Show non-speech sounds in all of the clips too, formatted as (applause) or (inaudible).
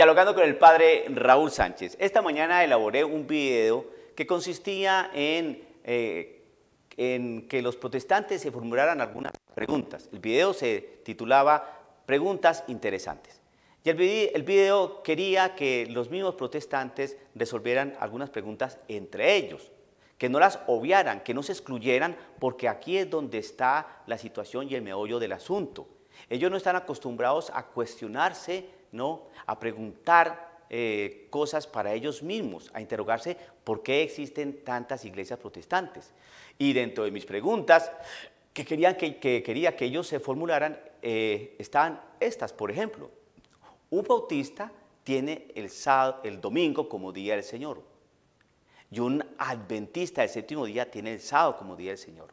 Dialogando con el padre Raúl Sánchez, esta mañana elaboré un video que consistía eh, en, que los protestantes se formularan algunas preguntas. El video se titulaba Preguntas Interesantes. Y el video quería que los mismos protestantes resolvieran algunas preguntas entre ellos, que no las obviaran, que no se excluyeran, porque aquí es donde está la situación y el meollo del asunto. Ellos no están acostumbrados a cuestionarse ¿no? a preguntar eh, cosas para ellos mismos, a interrogarse por qué existen tantas iglesias protestantes. Y dentro de mis preguntas que, querían que, quería que ellos se formularan eh, estaban estas, por ejemplo, un bautista tiene el, sábado, el domingo como día del Señor y un adventista el séptimo día tiene el sábado como día del Señor.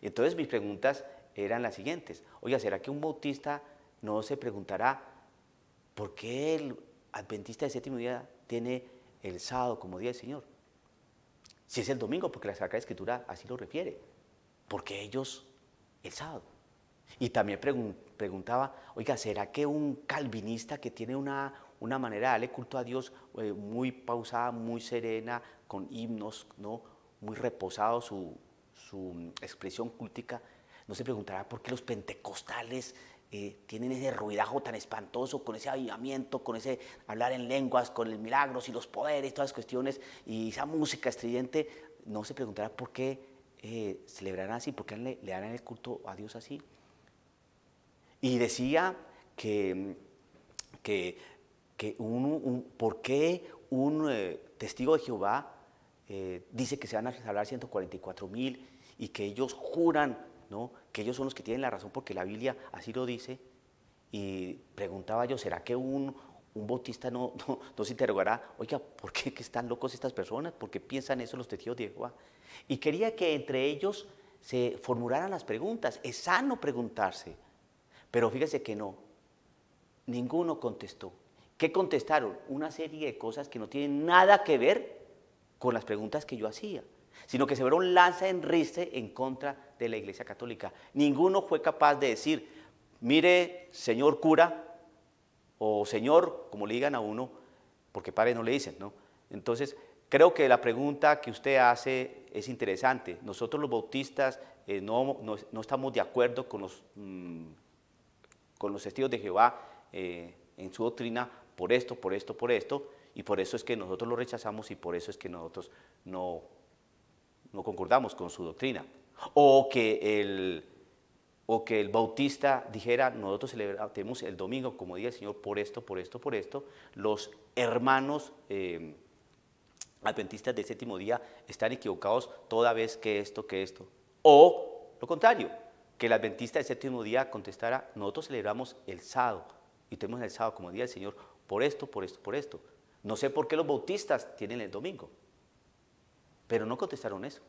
Y entonces mis preguntas eran las siguientes. Oiga, ¿será que un bautista no se preguntará ¿Por qué el adventista de séptimo día tiene el sábado como día del Señor? Si es el domingo, porque la Sagrada Escritura así lo refiere. Porque ellos el sábado. Y también preguntaba, oiga, ¿será que un calvinista que tiene una, una manera de darle culto a Dios eh, muy pausada, muy serena, con himnos, ¿no? muy reposado su, su mm, expresión cultica, no se preguntará por qué los pentecostales eh, tienen ese ruidajo tan espantoso, con ese avivamiento, con ese hablar en lenguas, con el milagros y los poderes, todas las cuestiones, y esa música estridente, no se preguntará por qué eh, celebrarán así, por qué le, harán el culto a Dios así. Y decía que, que, que un, por qué un eh, testigo de Jehová eh, dice que se van a hablar 144 mil y que ellos juran ¿no? que ellos son los que tienen la razón porque la Biblia así lo dice. Y preguntaba yo, ¿será que un, un bautista no, (laughs) no, se interrogará, oiga, ¿por qué están locos estas personas? ¿Por qué piensan eso los testigos de Jehová? Y quería que entre ellos se formularan las preguntas. Es sano preguntarse. Pero fíjese que no. Ninguno contestó. ¿Qué contestaron? Una serie de cosas que no tienen nada que ver con las preguntas que yo hacía, sino que se fueron lanza en risa en contra de la Iglesia Católica. Ninguno fue capaz de decir, mire, señor cura, o señor, como le digan a uno, porque padre no le dicen, ¿no? Entonces, creo que la pregunta que usted hace es interesante. Nosotros los bautistas eh, no, no, estamos de acuerdo con los, mm, con los testigos de Jehová eh, en su doctrina por esto, por esto, por esto, y por eso es que nosotros lo rechazamos y por eso es que nosotros no, no concordamos con su doctrina. O que el, o que el bautista dijera, nosotros celebramos el domingo, como día del Señor, por esto, por esto, por esto. Los hermanos em, adventistas del séptimo día están equivocados toda vez que esto, que esto. O lo contrario, que el adventista del séptimo día contestara, nosotros celebramos el sábado y tenemos el sábado como día del Señor por esto, por esto, por esto. No sé por qué los bautistas tienen el domingo, pero no contestaron eso.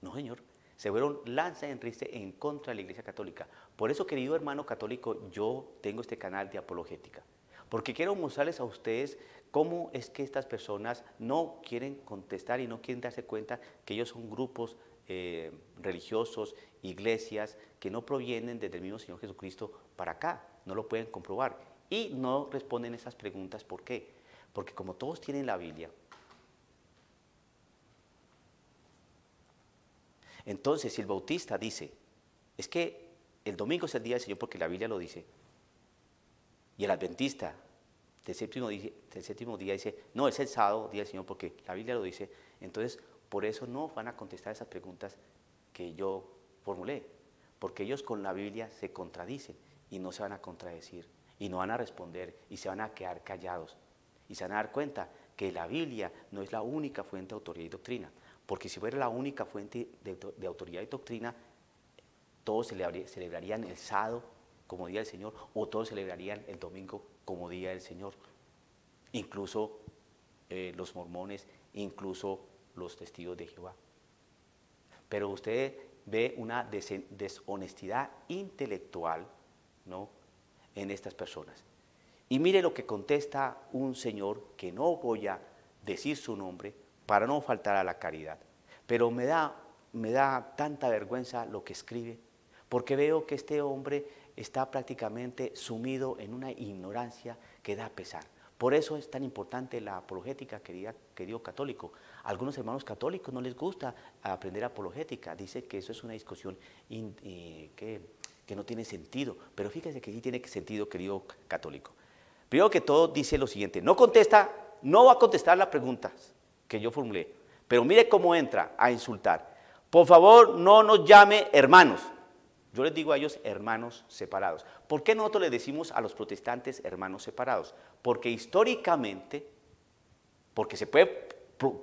No, Señor se fueron lanza en triste en contra de la Iglesia Católica. Por eso, querido hermano católico, yo tengo este canal de apologética, porque quiero mostrarles a ustedes cómo es que estas personas no quieren contestar y no quieren darse cuenta que ellos son grupos eh, religiosos, iglesias, que no provienen desde el mismo Señor Jesucristo para acá, no lo pueden comprobar. Y no responden esas preguntas, ¿por qué? Porque como todos tienen la Biblia, Entonces, si el Bautista dice, es que el domingo es el día del Señor porque la Biblia lo dice, y el Adventista del séptimo, día, dice, no, es el sábado, día del Señor porque la Biblia lo dice, entonces por eso no van a contestar esas preguntas que yo formulé, porque ellos con la Biblia se contradicen y no se van a contradecir y no van a responder y se van a quedar callados y se van a dar cuenta que la Biblia no es la única fuente de autoridad y doctrina porque si fuera la única fuente de, autoridad y doctrina, todos celebrarían el sábado como día del Señor o todos celebrarían el domingo como día del Señor. Incluso eh, los mormones, incluso los testigos de Jehová. Pero usted ve una deshonestidad intelectual ¿no? en estas personas. Y mire lo que contesta un señor que no voy a decir su nombre, para no faltar a la caridad. Pero me da, me da tanta vergüenza lo que escribe, porque veo que este hombre está prácticamente sumido en una ignorancia que da pesar. Por eso es tan importante la apologética, querido católico. A algunos hermanos católicos no les gusta aprender apologética, dice que eso es una discusión eh, que, no tiene sentido, pero fíjese que sí tiene sentido, querido católico. Primero que todo dice lo siguiente, no contesta, no va a contestar las preguntas que yo formulé. Pero mire cómo entra a insultar. Por favor, no nos llame hermanos. Yo les digo a ellos hermanos separados. ¿Por qué nosotros le decimos a los protestantes hermanos separados? Porque históricamente, porque se puede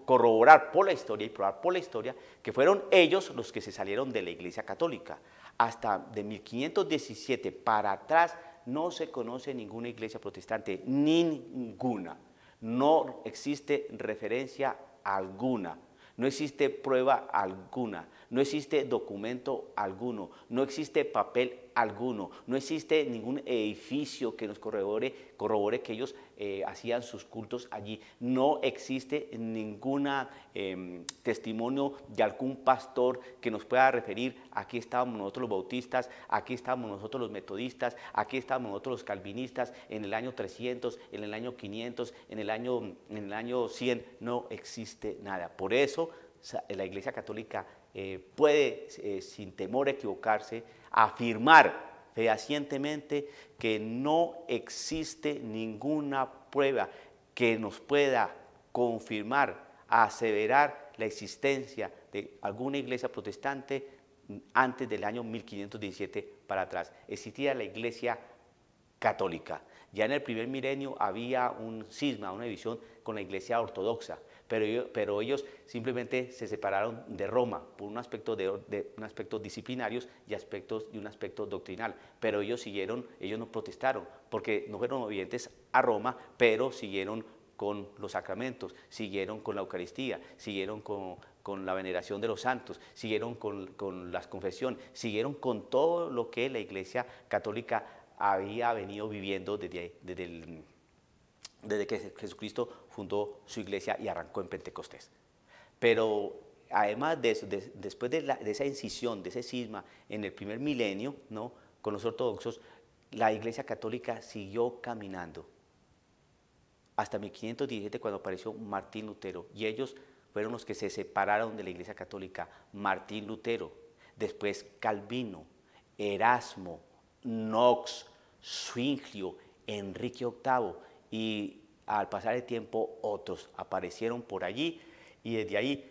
corroborar por la historia y probar por la historia, que fueron ellos los que se salieron de la Iglesia Católica. Hasta de 1517 para atrás no se conoce ninguna iglesia protestante, ninguna. No existe referencia alguna, no existe prueba alguna, no existe documento alguno, no existe papel alguno. No existe ningún edificio que nos corrobore, corrobore que ellos eh, hacían sus cultos allí. No existe ningún em, testimonio de algún pastor que nos pueda referir, aquí estábamos nosotros los bautistas, aquí estábamos nosotros los metodistas, aquí estábamos nosotros los calvinistas en el año 300, en el año 500, en el año, en el año 100. No existe nada. Por eso la Iglesia Católica eh, puede, eh, sin temor a equivocarse, afirmar fehacientemente que no existe ninguna prueba que nos pueda confirmar, aseverar la existencia de alguna iglesia protestante antes del año 1517 para atrás. Existía la iglesia católica. Ya en el primer milenio había un cisma, una división con la iglesia ortodoxa pero, ellos simplemente se separaron de Roma por un aspecto, de, y, aspectos, y un aspecto doctrinal, pero ellos siguieron, ellos no protestaron, porque no fueron obedientes a Roma, pero siguieron con los sacramentos, siguieron con la Eucaristía, siguieron con, con la veneración de los santos, siguieron con, las confesiones, siguieron con todo lo que la Iglesia Católica había venido viviendo desde, desde, desde que Jesucristo fundó su iglesia y arrancó en Pentecostés. Pero además de eso, después de, esa incisión, de ese cisma en el primer milenio, ¿no? con los ortodoxos, la iglesia católica siguió caminando hasta 1517 cuando apareció Martín Lutero y ellos fueron los que se separaron de la iglesia católica, Martín Lutero, después Calvino, Erasmo, Knox, Zwinglio, Enrique VIII y al pasar el tiempo otros aparecieron por allí y desde ahí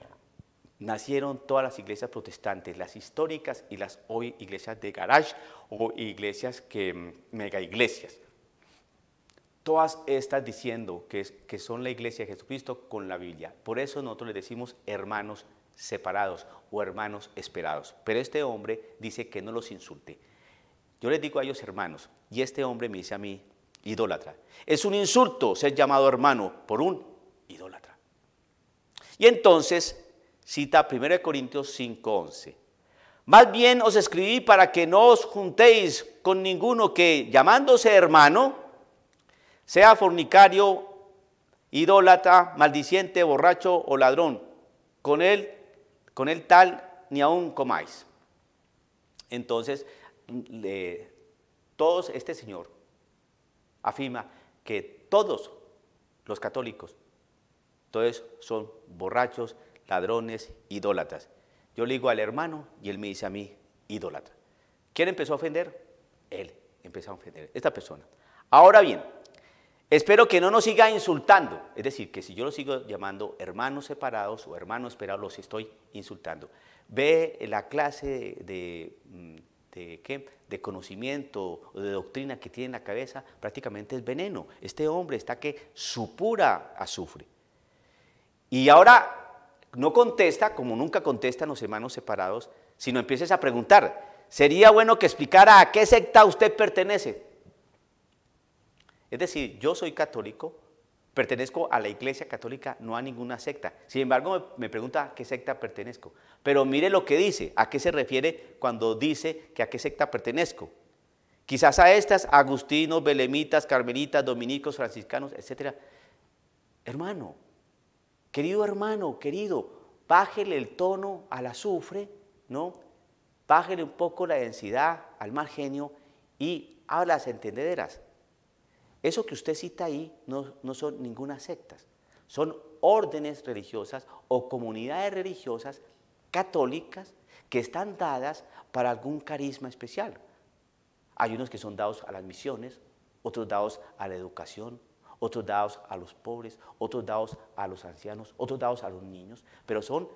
nacieron todas las iglesias protestantes, las históricas y las hoy iglesias de garage o iglesias que mm, mega iglesias. Todas estas diciendo que, que son la iglesia de Jesucristo con la Biblia. Por eso nosotros le decimos hermanos separados o hermanos esperados. Pero este hombre dice que no los insulte. Yo les digo a ellos hermanos y este hombre me dice a mí idólatra. Es un insulto ser llamado hermano por un idólatra. Y entonces cita 1 Corintios 5:11. Más bien os escribí para que no os juntéis con ninguno que, llamándose hermano, sea fornicario, idólatra, maldiciente, borracho o ladrón. Con él, con él tal ni aún comáis. Entonces, todos, este señor afirma que todos los católicos, todos son borrachos, ladrones, idólatas. Yo le digo al hermano y él me dice a mí, idólatra. ¿Quién empezó a ofender? Él empezó a ofender, esta persona. Ahora bien, espero que no nos siga insultando. Es decir, que si yo lo sigo llamando hermanos separados o hermanos esperados, los estoy insultando. Ve la clase de mm, de, de conocimiento o de doctrina que tiene en la cabeza, prácticamente es veneno. Este hombre está que supura azufre. Y ahora no contesta, como nunca contestan los hermanos separados, sino empieces a preguntar, sería bueno que explicara a qué secta usted pertenece. Es decir, yo soy católico, Pertenezco a la Iglesia Católica, no a ninguna secta. Sin embargo, me pregunta a qué secta pertenezco. Pero mire lo que dice, a qué se refiere cuando dice que a qué secta pertenezco. Quizás a estas, agustinos, belemitas, carmelitas, dominicos, franciscanos, etc. Hermano, querido hermano, querido, bájele el tono al azufre, ¿no? Bájele un poco la densidad al mal genio y las entendederas. Eso que usted cita ahí no, son ninguna sectas, son órdenes religiosas o comunidades religiosas católicas que están dadas para algún carisma especial. Hay unos que son dados a las misiones, otros dados a la educación, otros dados a los pobres, otros dados a los ancianos, otros dados a los niños, pero son,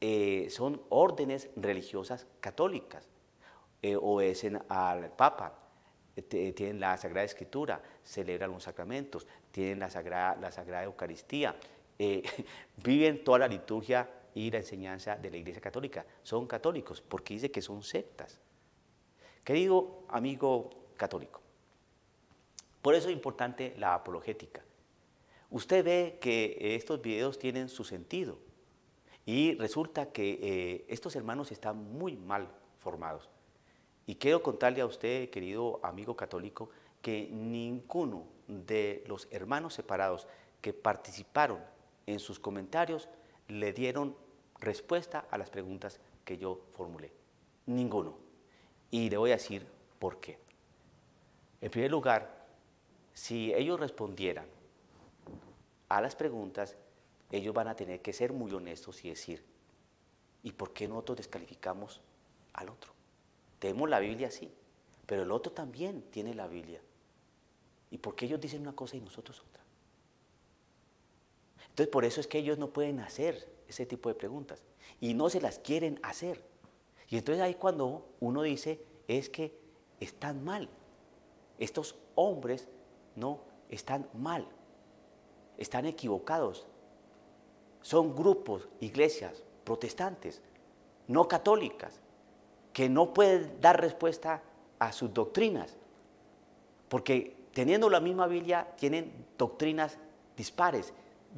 eh, son órdenes religiosas católicas, eh, obedecen al Papa, eh, tienen la Sagrada Escritura, celebran los sacramentos, tienen la Sagrada, Eucaristía, eh, (laughs) viven toda la liturgia y la enseñanza de la Iglesia Católica. Son católicos porque dice que son sectas. Querido amigo católico, por eso es importante la apologética. Usted ve que estos videos tienen su sentido y resulta que eh, estos hermanos están muy mal formados. Y quiero contarle a usted, querido amigo católico, que ninguno de los hermanos separados que participaron en sus comentarios le dieron respuesta a las preguntas que yo formulé. Ninguno. Y le voy a decir por qué. En primer lugar, si ellos respondieran a las preguntas, ellos van a tener que ser muy honestos y decir, ¿y por qué nosotros descalificamos al otro? Tenemos la Biblia, sí, pero el otro también tiene la Biblia. ¿Y por qué ellos dicen una cosa y nosotros otra? Entonces, por eso es que ellos no pueden hacer ese tipo de preguntas y no se las quieren hacer. Y entonces ahí cuando uno dice, es que están mal. Estos hombres no están mal, están equivocados. Son grupos, iglesias protestantes, no católicas, que no puede dar respuesta a sus doctrinas, porque teniendo la misma Biblia tienen doctrinas dispares,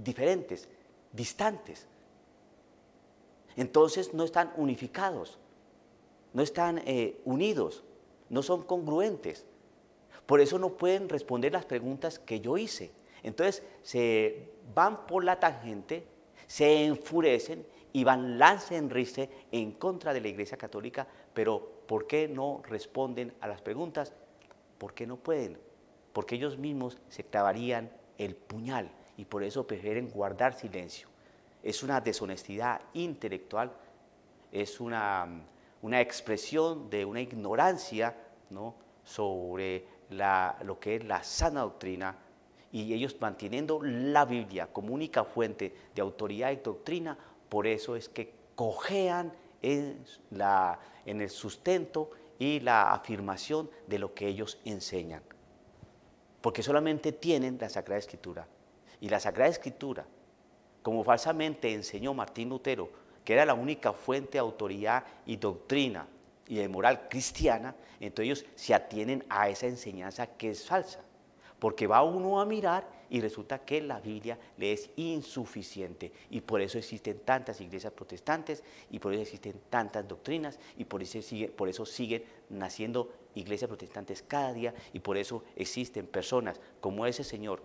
diferentes, distantes. Entonces no están unificados, no están eh, unidos, no son congruentes. Por eso no pueden responder las preguntas que yo hice. Entonces se van por la tangente, se enfurecen y van lance en en contra de la Iglesia Católica pero ¿por qué no responden a las preguntas? ¿por qué no pueden, porque ellos mismos se clavarían el puñal y por eso prefieren guardar silencio. Es una deshonestidad intelectual, es una, expresión de una ignorancia sobre lo que es la sana doctrina y ellos manteniendo la Biblia como única fuente de autoridad y doctrina, por eso es que cojean en, el sustento y la afirmación de lo que ellos enseñan. Porque solamente tienen la Sagrada Escritura. Y la Sagrada Escritura, como falsamente enseñó Martín Lutero, que era la única fuente de autoridad y doctrina y de moral cristiana, entonces ellos se atienen a esa enseñanza que es falsa. Porque va uno a mirar y resulta que la Biblia le es insuficiente. Y por eso existen tantas iglesias protestantes y por eso existen tantas doctrinas y por eso, por eso siguen naciendo iglesias protestantes cada día y por eso existen personas como ese señor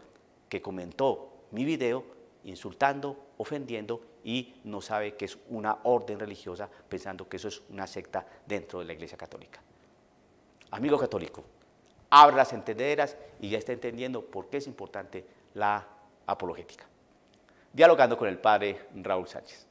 que comentó mi video insultando, ofendiendo y no sabe que es una orden religiosa pensando que eso es una secta dentro de la iglesia católica. Amigo católico, abra las entenderas y ya está entendiendo por qué es importante la apologética. Dialogando con el padre Raúl Sánchez.